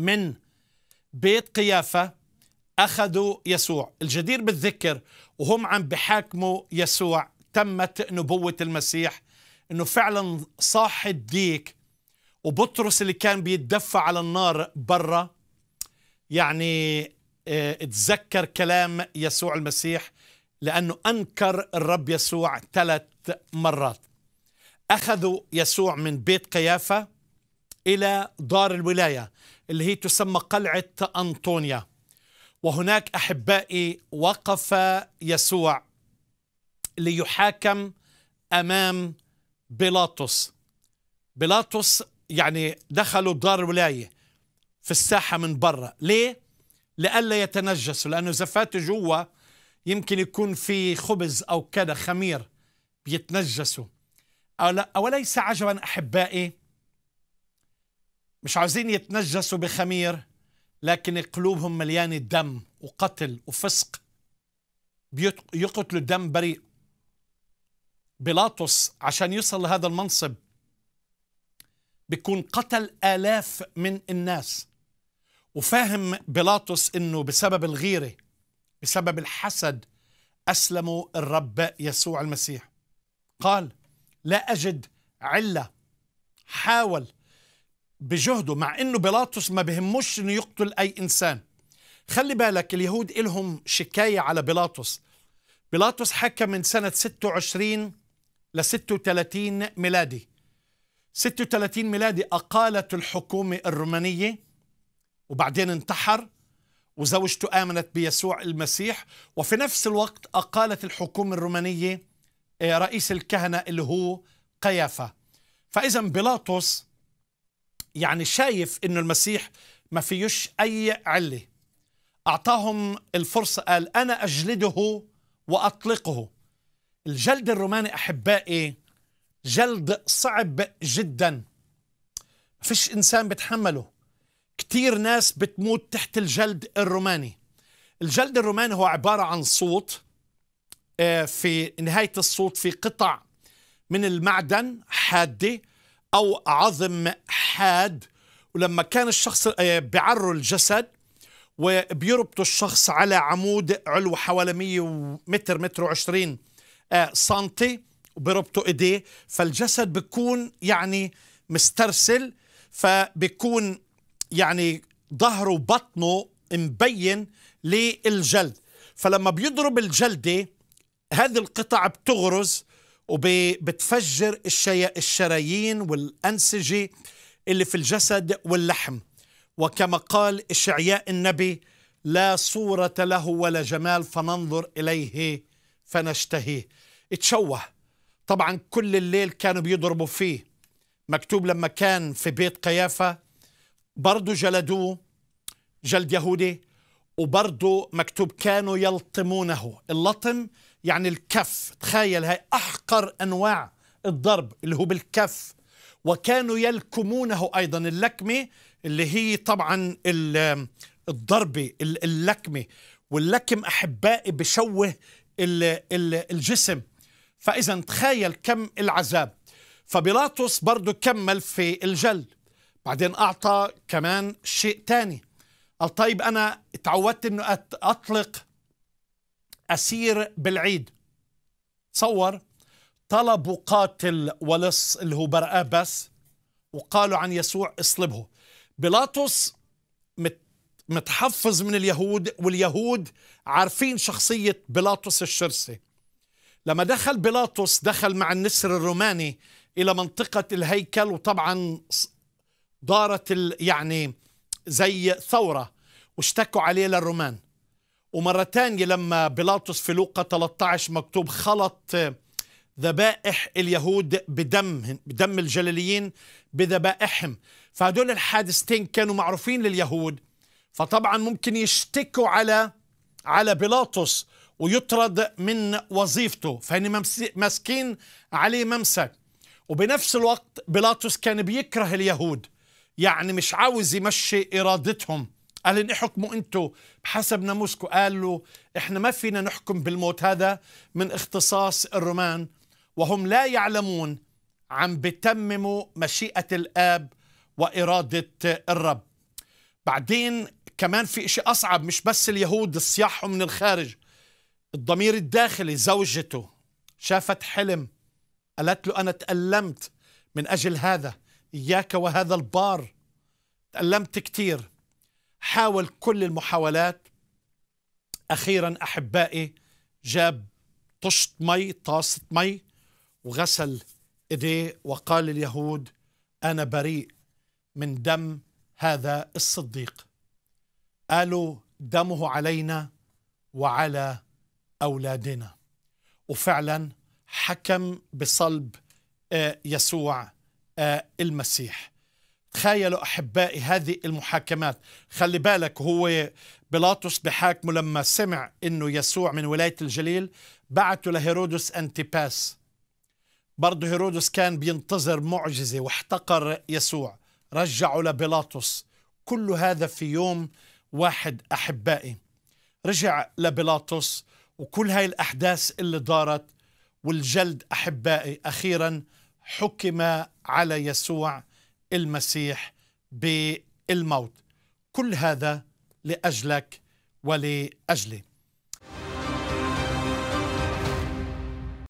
من بيت قيافة أخذوا يسوع الجدير بالذكر وهم عم بحاكموا يسوع تمت نبوة المسيح أنه فعلا صاح الديك وبطرس اللي كان بيتدفى على النار برا يعني آه، اتذكر كلام يسوع المسيح لأنه أنكر الرب يسوع ثلاث مرات أخذوا يسوع من بيت قيافة إلى دار الولاية اللي هي تسمى قلعة أنطونيا وهناك أحبائي وقف يسوع ليحاكم أمام بيلاطس بيلاطس يعني دخلوا دار الولاية في الساحة من برا ليه؟ لئلا يتنجسوا لأنه فاتوا جوا يمكن يكون في خبز أو كذا خمير بيتنجسوا أو لا أوليس عجبا أحبائي مش عاوزين يتنجسوا بخمير لكن قلوبهم مليانة دم وقتل وفسق يقتلوا دم بريء بيلاطس عشان يوصل لهذا المنصب بيكون قتل آلاف من الناس وفاهم بيلاطس انه بسبب الغيره بسبب الحسد اسلموا الرب يسوع المسيح قال لا اجد عله حاول بجهده مع انه بيلاطس ما بهموش انه يقتل اي انسان خلي بالك اليهود لهم شكاية على بيلاطس بيلاطس حكم من سنة 26 ل 36 ميلادي 36 ميلادي أقالت الحكومة الرومانية وبعدين انتحر وزوجته آمنت بيسوع المسيح وفي نفس الوقت أقالت الحكومة الرومانية آه، رئيس الكهنة اللي هو قيافة فإذا بيلاطس يعني شايف انه المسيح ما فيش اي عله اعطاهم الفرصه قال انا اجلده واطلقه الجلد الروماني احبائي جلد صعب جدا ما فيش انسان بتحمله كتير ناس بتموت تحت الجلد الروماني الجلد الروماني هو عباره عن صوت آه، في نهايه الصوت في قطع من المعدن حاده أو عظم حاد ولما كان الشخص آه، بيعروا الجسد وبيربطوا الشخص على عمود علو حوالي 100 متر متر وعشرين آه، سنتي وبيربطوا ايديه فالجسد بيكون يعني مسترسل فبيكون يعني ظهره وبطنه مبين للجلد فلما بيضرب الجلدة هذه القطع بتغرز وبتفجر الشرايين والأنسجة اللي في الجسد واللحم وكما قال إشعياء النبي لا صورة له ولا جمال فننظر إليه فنشتهيه اتشوه طبعا كل الليل كانوا بيضربوا فيه مكتوب لما كان في بيت قيافة برضه جلدوه جلد يهودي وبرضه مكتوب كانوا يلطمونه اللطم يعني الكف تخيل هاي أحقر أنواع الضرب اللي هو بالكف وكانوا يلكمونه أيضا اللكمة اللي هي طبعا الضربة اللكمة واللكم أحبائي بشوه الجسم فإذا تخيل كم العذاب فبيلاطس برضه كمل في الجل بعدين أعطى كمان شيء تاني قال طيب أنا اتعودت أنه أطلق أسير بالعيد تصور طلبوا قاتل ولص اللي هو برابس وقالوا عن يسوع اصلبه بيلاطس متحفظ من اليهود واليهود عارفين شخصية بيلاطس الشرسة لما دخل بيلاطس دخل مع النسر الروماني إلى منطقة الهيكل وطبعا دارت يعني زي ثورة واشتكوا عليه للرومان ومرة تانية لما بيلاطس في لوقا 13 مكتوب خلط ذبائح اليهود بدمهم بدم الجلاليين بذبائحهم فهدول الحادثتين كانوا معروفين لليهود فطبعا ممكن يشتكوا على على بيلاطس ويطرد من وظيفته فهن ماسكين عليه ممسك وبنفس الوقت بيلاطس كان بيكره اليهود يعني مش عاوز يمشي إرادتهم قال إن احكموا انتو بحسب ناموسكو قال له إحنا ما فينا نحكم بالموت هذا من اختصاص الرومان وهم لا يعلمون عم بتمموا مشيئة الآب وإرادة الرب بعدين كمان في إشي أصعب مش بس اليهود صياحهم من الخارج الضمير الداخلي زوجته شافت حلم قالت له أنا تألمت من أجل هذا إياك وهذا البار تألمت كثير حاول كل المحاولات أخيرا أحبائي جاب طشت مي طاسة مي وغسل إيديه وقال اليهود أنا بريء من دم هذا الصديق قالوا دمه علينا وعلى أولادنا وفعلا حكم بصلب آه، يسوع آه، المسيح تخيلوا أحبائي هذه المحاكمات خلي بالك هو بيلاطس بحاكمه لما سمع أنه يسوع من ولاية الجليل بعته لهيرودس أنتيباس برضه هيرودس كان بينتظر معجزة واحتقر يسوع رجعوا لبيلاطس كل هذا في يوم واحد أحبائي رجع لبيلاطس وكل هاي الأحداث اللي دارت والجلد أحبائي أخيراً حكم على يسوع المسيح بالموت كل هذا لاجلك ولاجلي